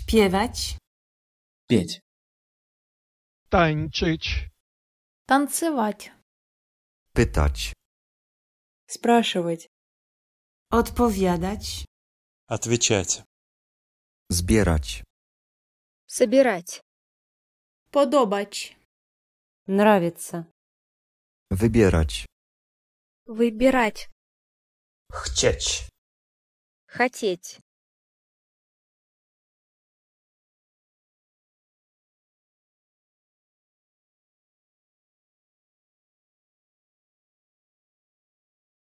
Śpiewać. Петь. Tańczyć. Танцевать. Pytać. Спрашивать. Odpowiadać. Отвечать. Zbierać. Собирать. Подобать. Нравится. Выбирать. Выбирать. Хчеч. Хотеть.